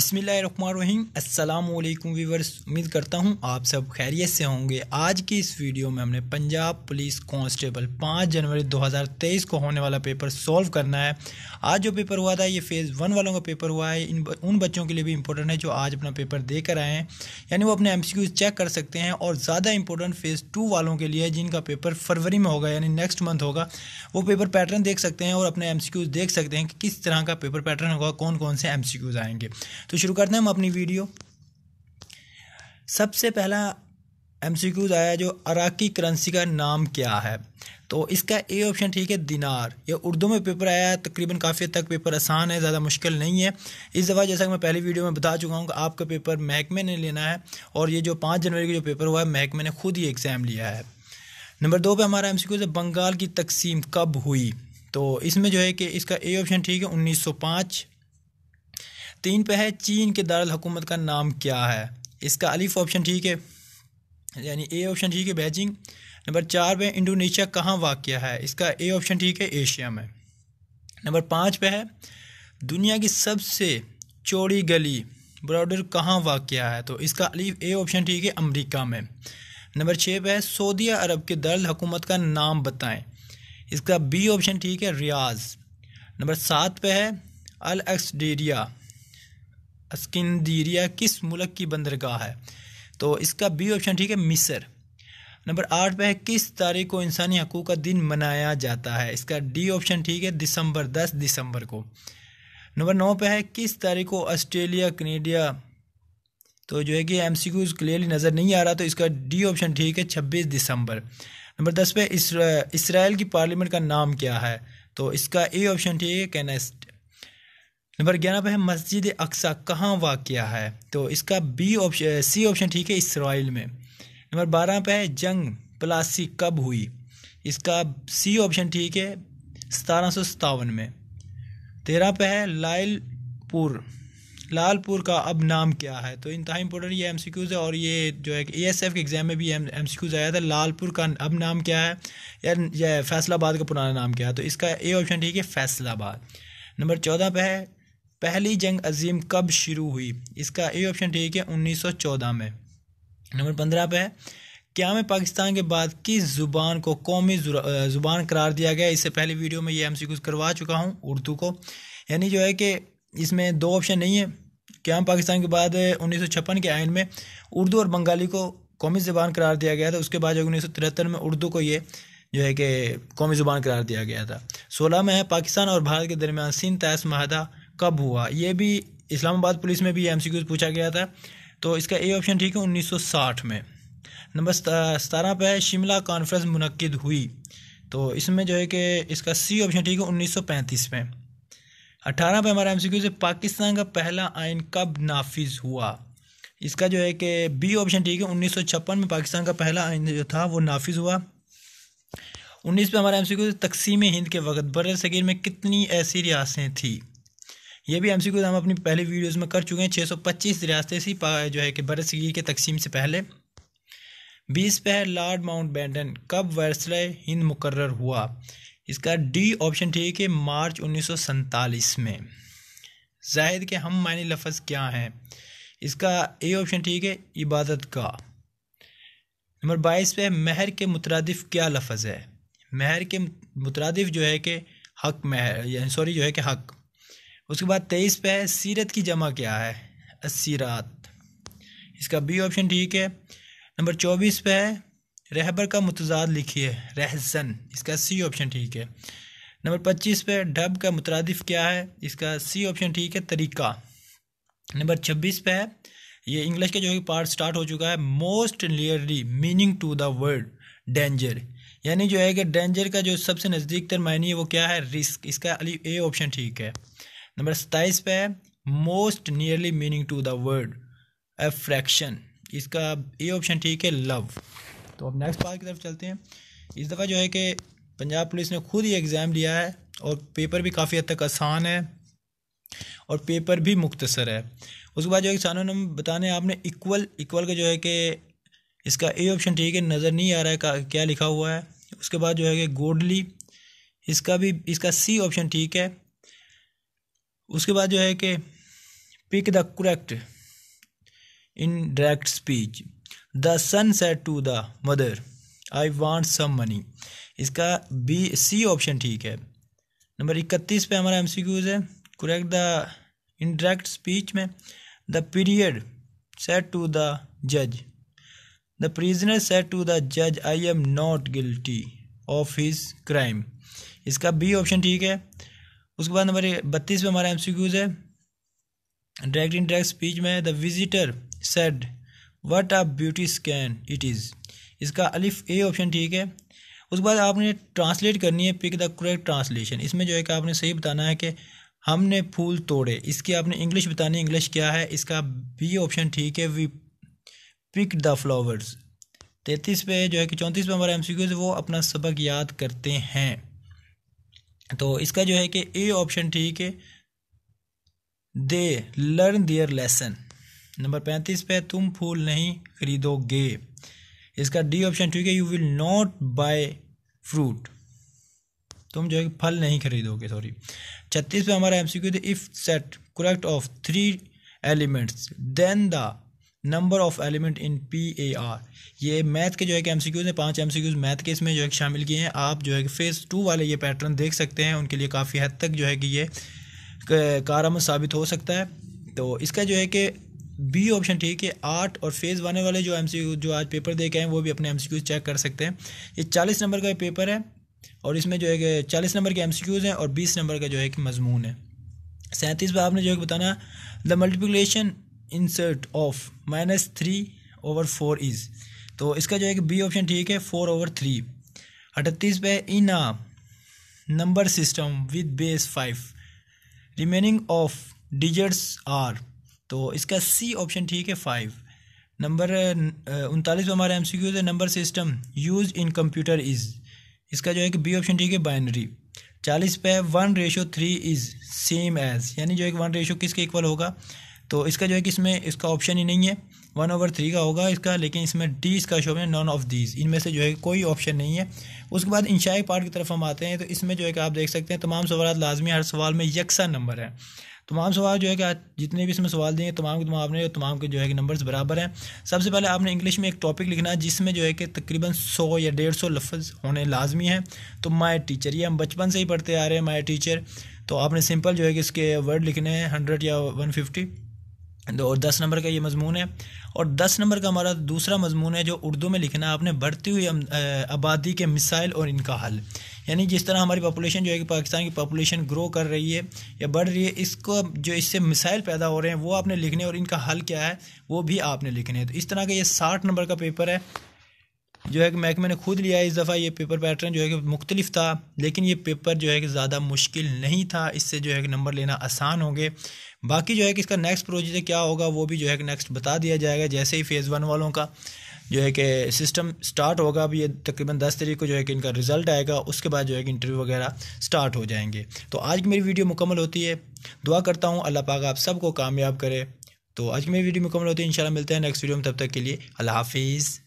बिसमीम अल्लाम वीवर्स उम्मीद करता हूँ आप सब खैरियत से होंगे आज की इस वीडियो में हमने पंजाब पुलिस कांस्टेबल 5 जनवरी 2023 को होने वाला पेपर सॉल्व करना है आज जो पेपर हुआ था ये फ़ेज़ वन वालों का पेपर हुआ है इन उन बच्चों के लिए भी इंपॉर्टेंट है जो आज अपना पेपर दे कर आए हैं यानी वो अपने एम चेक कर सकते हैं और ज़्यादा इंपॉर्टेंट फ़ेज़ टू वालों के लिए जिनका पेपर फरवरी में होगा यानी नेक्स्ट मंथ होगा वो पेपर पैटर्न देख सकते हैं और अपने एम देख सकते हैं कि किस तरह का पेपर पैटर्न होगा कौन कौन से एम आएंगे तो शुरू करते हैं हम अपनी वीडियो सबसे पहला एम आया जो अराकी करेंसी का नाम क्या है तो इसका ए ऑप्शन ठीक है दिनार ये उर्दू में पेपर आया है तकरीबन काफ़ी हद तक पेपर आसान है ज़्यादा मुश्किल नहीं है इस दफ़ा जैसा कि मैं पहली वीडियो में बता चुका हूँ कि आपका पेपर महकमे ने लेना है और ये जो पाँच जनवरी का जो पेपर हुआ है महकमे ने खुद ही एग्ज़ाम लिया है नंबर दो पर हमारा एम सी बंगाल की तकसीम कब हुई तो इसमें जो है कि इसका ए ऑप्शन ठीक है उन्नीस सौ पाँच तीन पे है चीन के दारुल हुकूमत का नाम क्या है इसका अलिफ ऑप्शन ठीक है यानी ए ऑप्शन ठीक है बैजिंग नंबर चार पे इंडोनेशिया कहाँ वाक्य है इसका ए ऑप्शन ठीक है एशिया में नंबर पाँच पे है दुनिया की सबसे चौड़ी गली ब्रॉडर कहाँ वाक्य है तो इसका अलीफ ए ऑप्शन ठीक है अमेरिका में नंबर छः पे है सऊदी अरब के दर्द हुकूमत का नाम बताएं इसका बी ऑप्शन ठीक है रियाज नंबर सात पे है अल एक्सडेरिया अस्किंदीरिया किस मुल्क की बंदरगाह है तो इसका बी ऑप्शन ठीक है मिस्र नंबर आठ पे है किस तारीख को इंसानी हकूक़ का दिन मनाया जाता है इसका डी ऑप्शन ठीक है दिसंबर दस दिसंबर को नंबर नौ पे है किस तारीख को ऑस्ट्रेलिया कनेडिया तो जो है कि एम सी क्यूज़ क्लियरली नज़र नहीं आ रहा तो इसका डी ऑप्शन ठीक है छब्बीस दिसंबर नंबर दस पे इसराइल की पार्लियामेंट का नाम क्या है तो इसका ए ऑप्शन ठीक है कैनेस्ट नंबर ग्यारह पे है मस्जिद अक्सा कहाँ वाक़ है तो इसका बी ऑप्शन सी ऑप्शन ठीक है इसराइल में नंबर बारह पे है जंग प्लासी कब हुई इसका सी ऑप्शन ठीक है सतारह सौ सतावन में तेरह पे है लालपुर लालपुर का अब नाम क्या है तो इंतहा इम्पोर्टेंट ये एम सी क्यूज़ है और ये जो है ए एस एफ के एग्ज़ाम में भी एम एम सी क्यूज़ आया था लालपुर का अब नाम क्या है या, या फैसलाबाद का पुराना नाम क्या है तो इसका ए ऑप्शन ठीक है फैसलाबाद नंबर चौदह पे है पहली जंग अजीम कब शुरू हुई इसका ए ऑप्शन ठीक है 1914 में नंबर पंद्रह पे है क्या में पाकिस्तान के बाद किस ज़ुबान को कौमी ज़ुबान करार दिया गया इससे पहले वीडियो में ये एम करवा चुका हूँ उर्दू को यानी जो है कि इसमें दो ऑप्शन नहीं है क्या पाकिस्तान के बाद उन्नीस के आयन में उर्दू और बंगाली को कौमी ज़बान करार दिया गया था उसके बाद जो उन्नीस में उर्दू को ये जो है कि कौमी ज़ुबान करार दिया गया था सोलह में है पाकिस्तान और भारत के दरमियान सिंध तैस माहदा कब हुआ ये भी इस्लामाबाद पुलिस में भी एम पूछा गया था तो इसका ए ऑप्शन ठीक है 1960 में नंबर सतारह पर है शिमला कॉन्फ्रेंस मनक़द हुई तो इसमें जो है कि इसका सी ऑप्शन ठीक है 1935 में अठारह पे हमारा एम से पाकिस्तान का पहला आइन कब नाफिज हुआ इसका जो है कि बी ऑप्शन ठीक है 1956 में पाकिस्तान का पहला आइन जो था वो नाफिज हुआ उन्नीस पे हमारा एम सी क्यू तकसीम हिंद के वक्त बर सगीर में कितनी ऐसी रियासतें थीं ये भी एम सी हम अपनी पहली वीडियोज़ में कर चुके हैं छः सौ पच्चीस रियासतें सी जो है कि बरसगी के तकसीम से पहले बीस पहर है लॉर्ड माउंट बैंडन कब वर्सले हिंद मुकर हुआ इसका डी ऑप्शन ठीक है मार्च उन्नीस में जाहिद के हम मायने लफज क्या हैं इसका ए ऑप्शन ठीक है इबादत का नंबर बाईस पे महर के मुतरदफ क्या लफज है महर के मुतरदफ जो है कि हक महर सॉरी जो है कि हक उसके बाद तेईस पे है सीरत की जमा क्या है असीरात इसका बी ऑप्शन ठीक है नंबर चौबीस पे है रहबर का मतजाद लिखिए रहसन इसका सी ऑप्शन ठीक है नंबर पच्चीस पे ढब का मुतरदफ क्या है इसका सी ऑप्शन ठीक है तरीका नंबर छब्बीस पे है ये इंग्लिश का जो है पार्ट स्टार्ट हो चुका है most nearly meaning to the word danger यानी जो है कि डेंजर का जो सबसे नज़दीक तर मायनी है वो क्या है रिस्क इसका अली ए ऑप्शन ठीक है नंबर सत्ताईस पे है most nearly meaning to the word a fraction इसका ए ऑप्शन ठीक है लव तो अब नेक्स्ट पार्ट की तरफ चलते हैं इस दफ़ा जो है कि पंजाब पुलिस ने खुद ही एग्ज़ाम लिया है और पेपर भी काफ़ी हद तक आसान है और पेपर भी मुख्तसर है उसके बाद जो है किसानों ने बताने आपने इक्वल इक्वल का जो है कि इसका ए ऑप्शन ठीक है नज़र नहीं आ रहा है क्या लिखा हुआ है उसके बाद जो है कि गोडली इसका भी इसका सी ऑप्शन ठीक है उसके बाद जो है कि pick the correct in direct speech the sun set to the mother I want some money इसका बी सी ऑप्शन ठीक है नंबर इकतीस पे हमारा एमसीक्यूज है correct the in direct speech में the period set to the जज the prisoner set to the जज I am not guilty of his crime इसका बी ऑप्शन ठीक है उसके बाद नंबर बत्तीस में हमारा एम है डायरेक्ट डायरेक्ट स्पीच में the visitor said what are beauty scan it is इसका अलिफ ए ऑप्शन ठीक है उसके बाद आपने ट्रांसलेट करनी है पिक द करेक्ट ट्रांसलेशन इसमें जो है कि आपने सही बताना है कि हमने फूल तोड़े इसकी आपने इंग्लिश बतानी इंग्लिश क्या है इसका बी ऑप्शन ठीक है वी पिक द फ्लावर्स तैतीस पे जो है कि चौंतीस पे हमारा एम वो अपना सबक याद करते हैं तो इसका जो है कि ए ऑप्शन ठीक है they learn their lesson number पैंतीस पे तुम फूल नहीं खरीदोगे इसका डी ऑप्शन ठीक है you will not buy fruit तुम जो है फल नहीं खरीदोगे सॉरी छत्तीस पे हमारा MCQ the if set correct of three elements then the number of element in P A R ये मैथ के जो है कि एम सी क्यूज़ ने पाँच एम सी क्यूज़ मैथ के इसमें जो है कि शामिल किए हैं आप जो है कि फ़ेज़ टू वाले ये पैटर्न देख सकते हैं उनके लिए काफ़ी हद तक जो है कि ये कारआमद साबित हो सकता है तो इसका जो है कि बी ऑप्शन ठीक है आठ और फेज़ वन वाले जो एम सी जो आज पेपर दे के आए वो भी अपने एम सी चेक कर सकते हैं ये चालीस नंबर का पेपर है और इसमें जो है कि चालीस नंबर के एम सी क्यूज़ हैं और बीस नंबर का जो है कि मजमून है सैंतीस पर आपने जो है बताना the multiplication insert of minus three over four is तो इसका जो है कि बी ऑप्शन ठीक है फोर ओवर थ्री अठतीस पे in a number system with base five remaining of digits are तो इसका सी ऑप्शन ठीक है फाइव नंबर उनतालीस पे हमारा एम सी क्यूज है number system use in computer is इसका जो है कि बी ऑप्शन ठीक है बाइनरी चालीस पे one ratio three is same as यानी जो है वन रेशो किसके इक्वल होगा तो इसका जो है कि इसमें इसका ऑप्शन ही नहीं है वन ओवर थ्री का होगा इसका लेकिन इसमें डी इसका शो है नॉन ऑफ दीज इनमें से जो है कोई ऑप्शन नहीं है उसके बाद इंशाई पार्ट की तरफ हम आते हैं तो इसमें जो है कि आप देख सकते हैं तमाम सवाल लाजमी हर सवाल में यकसा नंबर है तमाम सवाल जो है कि जितने भी इसमें सवाल दिए तमाम के तमाम आपने तमाम के जो है कि नंबर्स बराबर हैं सबसे पहले आपने इंग्लिश में एक टॉपिक लिखना है जिसमें जो है कि तकरीबन सौ या डेढ़ सौ लफ्ज़ होने लाजमी हैं तो माय टीचर ये हम बचपन से ही पढ़ते आ रहे हैं माय टीचर तो आपने सिंपल जो है कि इसके वर्ड लिखने हैं हंड्रेड या वन फिफ्टी और दस नंबर का ये मजमून है और दस नंबर का हमारा दूसरा मजमून है जो उर्दू में लिखना है आपने बढ़ती हुई आबादी के मिसाइल और इनका हल यानी जिस तरह हमारी पॉपुलेशन जो है कि पाकिस्तान की पॉपुलेशन ग्रो कर रही है या बढ़ रही है इसको जो इससे मिसाइल पैदा हो रहे हैं वो आपने लिखने और इनका हल क्या है वो भी आपने लिखने हैं तो इस तरह का ये साठ नंबर का पेपर है जो है कि महकमे ने खुद लिया इस दफ़ा ये पेपर पैटर्न जो है कि मुख्तलिफ था लेकिन ये पेपर जो है कि ज़्यादा मुश्किल नहीं था इससे जो है कि नंबर लेना आसान होंगे बाकी जो है कि इसका नेक्स्ट प्रोजेक्ट क्या होगा वो भी जो है कि नेक्स्ट बता दिया जाएगा जैसे ही फ़ेज़ वन वालों का जो है कि सिस्टम स्टार्ट होगा अब ये तकरीबन दस तरीक को जो है कि इनका रिज़ल्ट आएगा उसके बाद जो है कि इंटरव्यू वगैरह स्टार्ट हो जाएंगे तो आज की मेरी वीडियो मुकम्मल होती है दुआ करता हूँ अल्लाह पाक आप सबको कामयाब करे तो आज की मेरी वीडियो मुकम्मल होती है इंशाल्लाह मिलते हैं नेक्स्ट वीडियो में तब तक के लिए अल्लाह हाफिज़